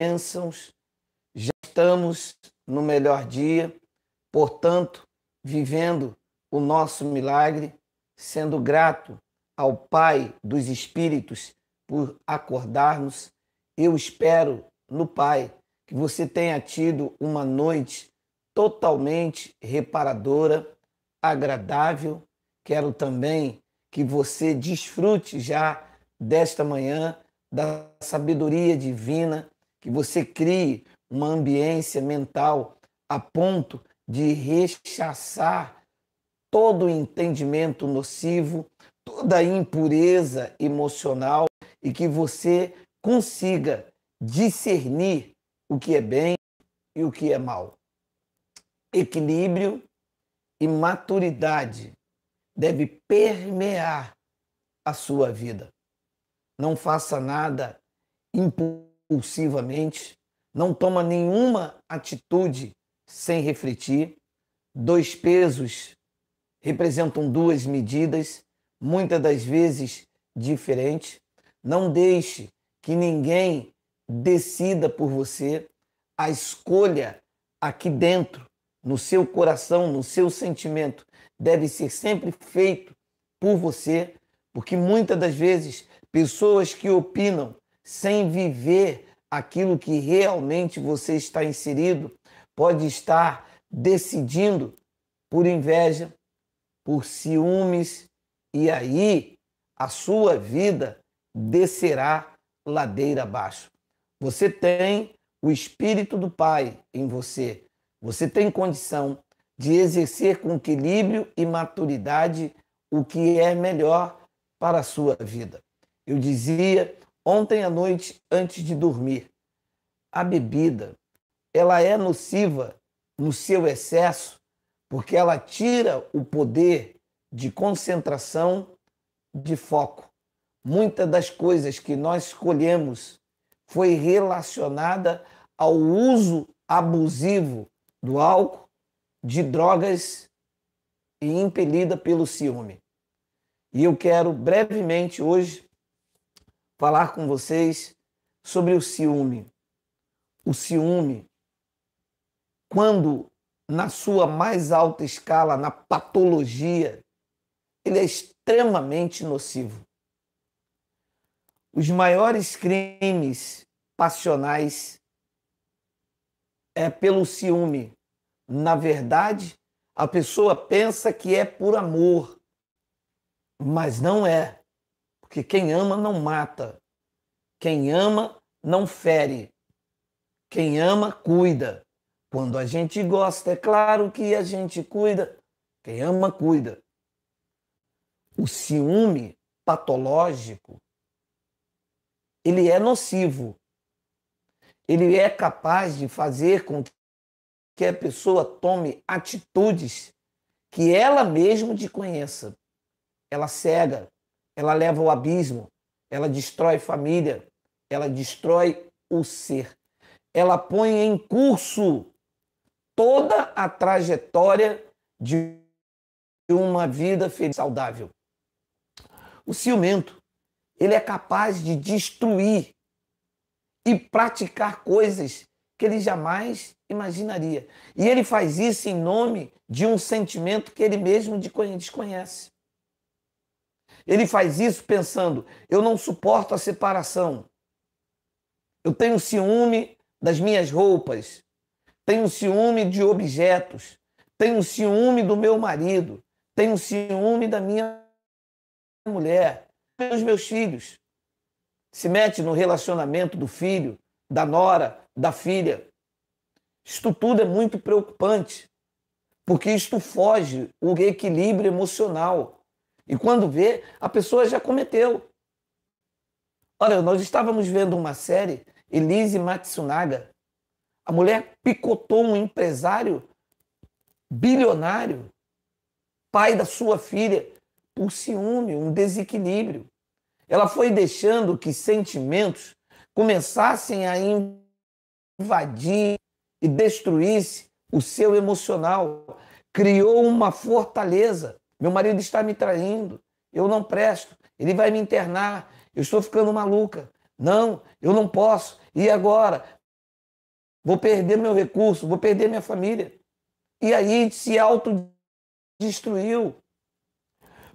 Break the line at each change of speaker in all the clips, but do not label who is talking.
bênçãos, já estamos no melhor dia, portanto, vivendo o nosso milagre, sendo grato ao Pai dos Espíritos por acordarmos. Eu espero no Pai que você tenha tido uma noite totalmente reparadora, agradável. Quero também que você desfrute já desta manhã da sabedoria divina que você crie uma ambiência mental a ponto de rechaçar todo o entendimento nocivo, toda a impureza emocional e que você consiga discernir o que é bem e o que é mal. Equilíbrio e maturidade deve permear a sua vida. Não faça nada impuro impulsivamente, não toma nenhuma atitude sem refletir. Dois pesos representam duas medidas, muitas das vezes diferentes. Não deixe que ninguém decida por você a escolha aqui dentro, no seu coração, no seu sentimento, deve ser sempre feito por você, porque muitas das vezes pessoas que opinam sem viver aquilo que realmente você está inserido, pode estar decidindo por inveja, por ciúmes, e aí a sua vida descerá ladeira abaixo. Você tem o Espírito do Pai em você. Você tem condição de exercer com equilíbrio e maturidade o que é melhor para a sua vida. Eu dizia ontem à noite antes de dormir. A bebida, ela é nociva no seu excesso, porque ela tira o poder de concentração, de foco. Muita das coisas que nós escolhemos foi relacionada ao uso abusivo do álcool, de drogas e impelida pelo ciúme. E eu quero brevemente hoje falar com vocês sobre o ciúme. O ciúme, quando na sua mais alta escala, na patologia, ele é extremamente nocivo. Os maiores crimes passionais é pelo ciúme. Na verdade, a pessoa pensa que é por amor, mas não é que quem ama não mata, quem ama não fere, quem ama cuida. Quando a gente gosta, é claro que a gente cuida. Quem ama, cuida. O ciúme patológico, ele é nocivo. Ele é capaz de fazer com que a pessoa tome atitudes que ela mesma desconheça. Ela cega, ela leva ao abismo, ela destrói família, ela destrói o ser. Ela põe em curso toda a trajetória de uma vida feliz, saudável. O ciumento, ele é capaz de destruir e praticar coisas que ele jamais imaginaria. E ele faz isso em nome de um sentimento que ele mesmo desconhece. Ele faz isso pensando: eu não suporto a separação. Eu tenho ciúme das minhas roupas. Tenho ciúme de objetos. Tenho ciúme do meu marido. Tenho ciúme da minha mulher. Dos meus filhos. Se mete no relacionamento do filho, da nora, da filha. Isto tudo é muito preocupante, porque isto foge o equilíbrio emocional e quando vê, a pessoa já cometeu. Olha, nós estávamos vendo uma série, Elise Matsunaga. A mulher picotou um empresário bilionário, pai da sua filha, por ciúme, um desequilíbrio. Ela foi deixando que sentimentos começassem a invadir e destruísse o seu emocional. Criou uma fortaleza meu marido está me traindo. Eu não presto. Ele vai me internar. Eu estou ficando maluca. Não, eu não posso. E agora? Vou perder meu recurso, vou perder minha família. E aí se autodestruiu.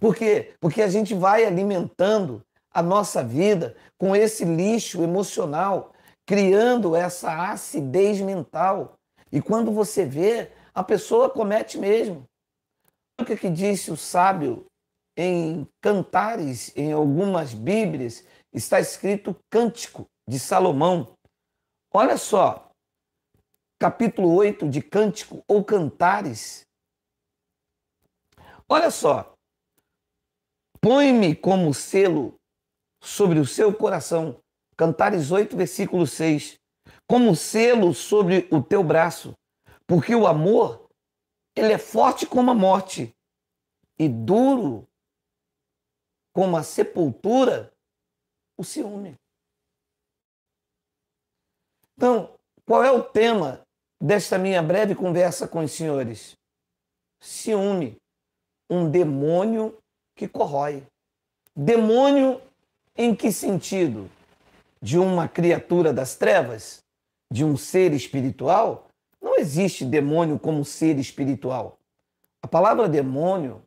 Por quê? Porque a gente vai alimentando a nossa vida com esse lixo emocional, criando essa acidez mental. E quando você vê, a pessoa comete mesmo o que disse o sábio em Cantares, em algumas Bíblias, está escrito Cântico de Salomão. Olha só, capítulo 8 de Cântico ou Cantares. Olha só, põe-me como selo sobre o seu coração. Cantares 8, versículo 6. Como selo sobre o teu braço, porque o amor ele é forte como a morte e duro como a sepultura, o ciúme. Então, qual é o tema desta minha breve conversa com os senhores? Ciúme, um demônio que corrói. Demônio em que sentido? De uma criatura das trevas? De um ser espiritual? não existe demônio como ser espiritual. A palavra demônio,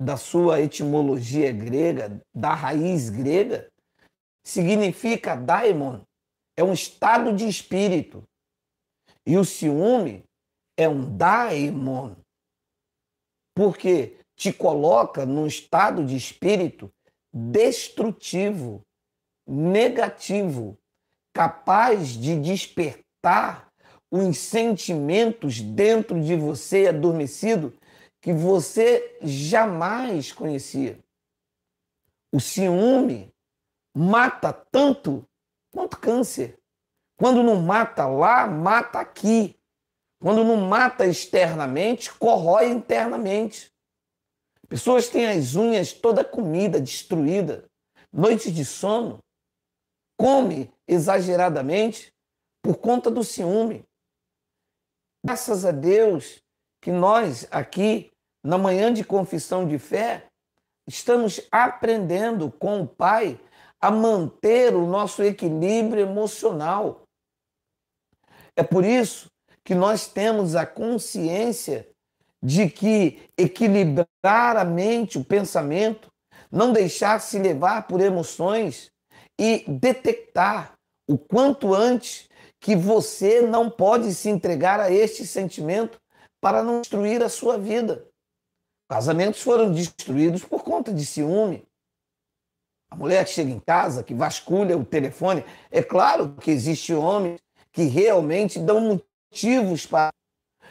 da sua etimologia grega, da raiz grega, significa daimon, é um estado de espírito. E o ciúme é um daimon, porque te coloca num estado de espírito destrutivo, negativo, capaz de despertar os sentimentos dentro de você adormecido que você jamais conhecia. O ciúme mata tanto quanto câncer. Quando não mata lá, mata aqui. Quando não mata externamente, corrói internamente. Pessoas têm as unhas toda comida, destruída, noites de sono, come exageradamente por conta do ciúme. Graças a Deus que nós aqui, na manhã de confissão de fé, estamos aprendendo com o Pai a manter o nosso equilíbrio emocional. É por isso que nós temos a consciência de que equilibrar a mente, o pensamento, não deixar se levar por emoções e detectar o quanto antes que você não pode se entregar a este sentimento para não destruir a sua vida. Casamentos foram destruídos por conta de ciúme. A mulher que chega em casa, que vasculha o telefone, é claro que existe homens que realmente dão motivos para.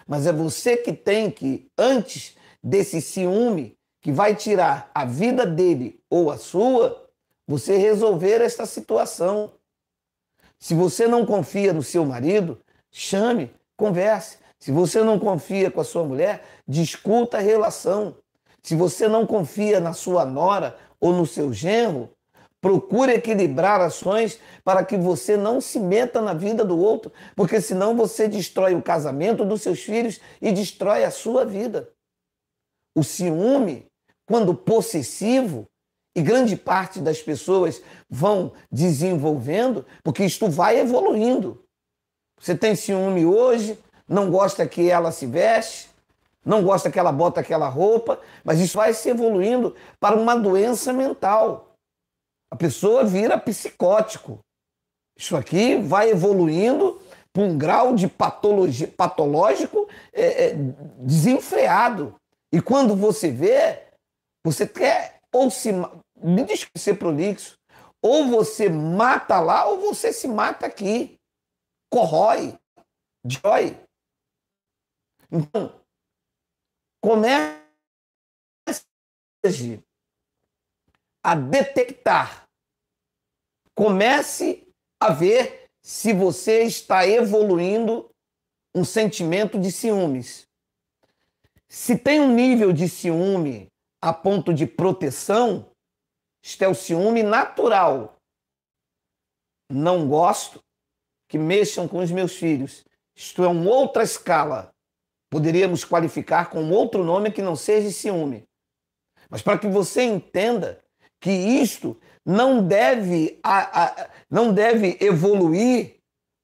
Mas é você que tem que, antes desse ciúme que vai tirar a vida dele ou a sua, você resolver esta situação. Se você não confia no seu marido, chame, converse. Se você não confia com a sua mulher, discuta a relação. Se você não confia na sua nora ou no seu genro, procure equilibrar ações para que você não se meta na vida do outro, porque senão você destrói o casamento dos seus filhos e destrói a sua vida. O ciúme, quando possessivo, e grande parte das pessoas vão desenvolvendo, porque isto vai evoluindo. Você tem ciúme hoje, não gosta que ela se veste, não gosta que ela bota aquela roupa, mas isso vai se evoluindo para uma doença mental. A pessoa vira psicótico. Isso aqui vai evoluindo para um grau de patologia, patológico é, é, desenfreado. E quando você vê, você quer ou se me desculpe ser é prolixo, ou você mata lá ou você se mata aqui. Corrói, Joy. Então, comece a detectar. Comece a ver se você está evoluindo um sentimento de ciúmes. Se tem um nível de ciúme a ponto de proteção, isto é o ciúme natural. Não gosto que mexam com os meus filhos. Isto é uma outra escala. Poderíamos qualificar com outro nome que não seja ciúme. Mas para que você entenda que isto não deve, a, a, não deve evoluir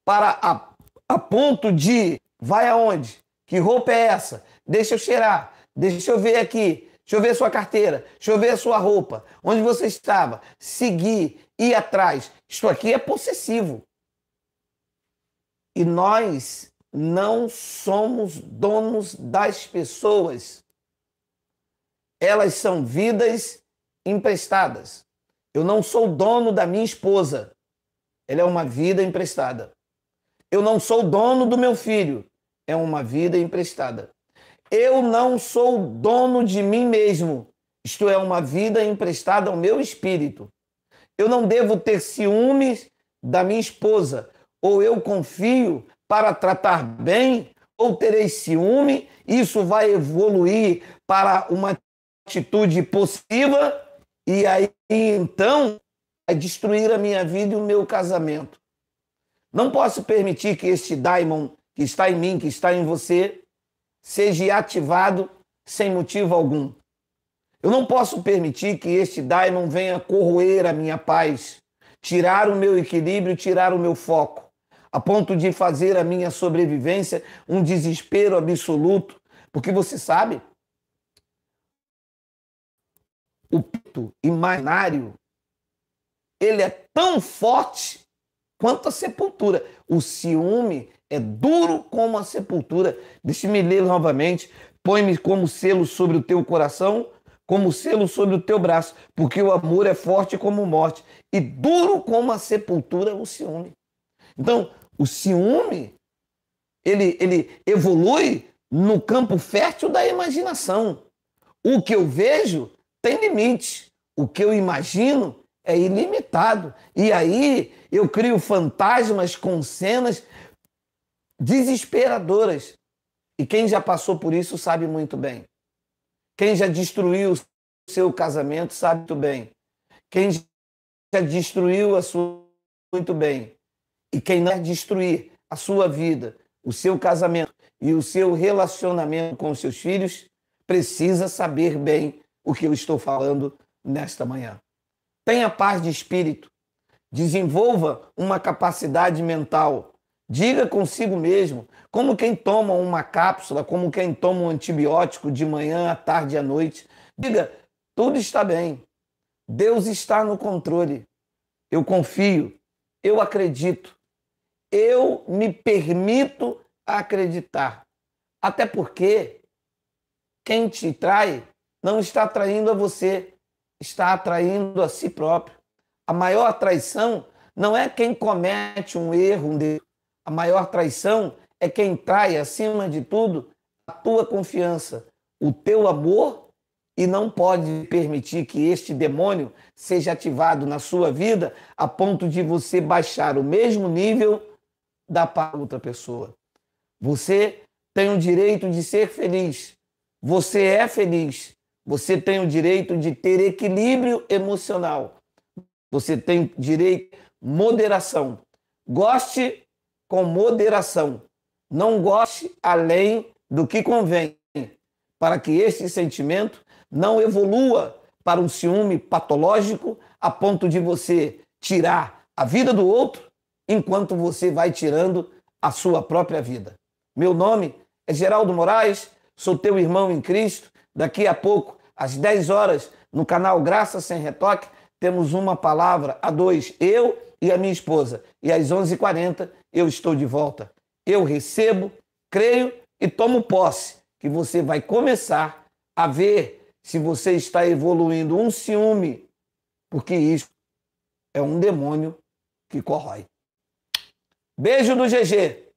para a, a ponto de vai aonde? Que roupa é essa? Deixa eu cheirar, deixa eu ver aqui, Deixa eu ver a sua carteira, deixa eu ver a sua roupa, onde você estava, seguir, ir atrás. Isso aqui é possessivo. E nós não somos donos das pessoas. Elas são vidas emprestadas. Eu não sou dono da minha esposa. Ela é uma vida emprestada. Eu não sou dono do meu filho. É uma vida emprestada. Eu não sou dono de mim mesmo. Isto é uma vida emprestada ao meu espírito. Eu não devo ter ciúmes da minha esposa, ou eu confio para tratar bem, ou terei ciúme, isso vai evoluir para uma atitude possível e aí então é destruir a minha vida e o meu casamento. Não posso permitir que este daimon que está em mim, que está em você, seja ativado sem motivo algum. Eu não posso permitir que este daimon venha corroer a minha paz, tirar o meu equilíbrio, tirar o meu foco, a ponto de fazer a minha sobrevivência um desespero absoluto, porque você sabe, o pito imaginário ele é tão forte quanto a sepultura. O ciúme é duro como a sepultura. Deixe-me ler novamente. Põe-me como selo sobre o teu coração, como selo sobre o teu braço, porque o amor é forte como morte, e duro como a sepultura o ciúme. Então, o ciúme, ele, ele evolui no campo fértil da imaginação. O que eu vejo tem limite. O que eu imagino é ilimitado. E aí eu crio fantasmas com cenas desesperadoras. E quem já passou por isso sabe muito bem. Quem já destruiu o seu casamento sabe muito bem. Quem já destruiu a sua muito bem. E quem não quer destruir a sua vida, o seu casamento e o seu relacionamento com seus filhos, precisa saber bem o que eu estou falando nesta manhã. Tenha paz de espírito. Desenvolva uma capacidade mental Diga consigo mesmo, como quem toma uma cápsula, como quem toma um antibiótico de manhã, à tarde e à noite. Diga, tudo está bem. Deus está no controle. Eu confio, eu acredito. Eu me permito acreditar. Até porque quem te trai não está atraindo a você, está atraindo a si próprio. A maior traição não é quem comete um erro, um a maior traição é quem trai, acima de tudo, a tua confiança, o teu amor e não pode permitir que este demônio seja ativado na sua vida a ponto de você baixar o mesmo nível da para outra pessoa. Você tem o direito de ser feliz. Você é feliz. Você tem o direito de ter equilíbrio emocional. Você tem direito moderação. Goste com moderação. Não goste além do que convém, para que este sentimento não evolua para um ciúme patológico a ponto de você tirar a vida do outro enquanto você vai tirando a sua própria vida. Meu nome é Geraldo Moraes, sou teu irmão em Cristo. Daqui a pouco, às 10 horas, no canal Graça Sem Retoque, temos uma palavra a dois, eu e a minha esposa. E às 11h40 eu estou de volta. Eu recebo, creio e tomo posse, que você vai começar a ver se você está evoluindo um ciúme, porque isso é um demônio que corrói. Beijo do GG.